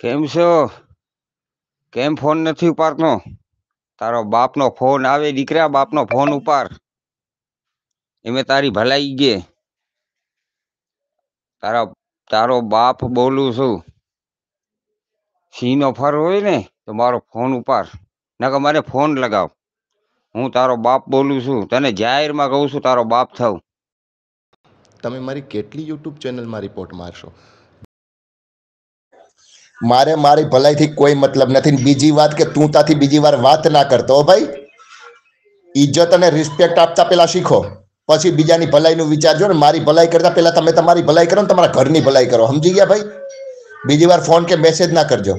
કેમ છો કેમ ફોન નથી ઉપાડતો તારો બાપનો ફોન આવે દીકરા બાપનો ફોન ઉપાડ એમાં તારી ભલાઈ ગઈ તારા તારો બાપ બોલું છું સિંહનો ફર હોય ને તો મારો ફોન ઉપાડ નકર મને ફોન લગાવ હું તારો બાપ બોલું છું તને જાહેરમાં કહું છું તારો બાપ થાવ તમે મારી કેટલી યુટ્યુબ ચેનલમાં રિપોર્ટ મારશો મારે મારી ભલાઈથી કોઈ મતલબ નથી બીજી વાત કે તું તાથી બીજી વાર વાત ના કરતો ભાઈ ઇજ્જત અને રિસ્પેક્ટ આપતા પેલા શીખો પછી બીજાની ભલાઈનું વિચારજો ને મારી ભલાઈ કરતા પહેલા તમે તમારી ભલાઈ કરો ને તમારા ઘરની ભલાઈ કરો સમજી ગયા ભાઈ બીજી વાર ફોન કે મેસેજ ના કરજો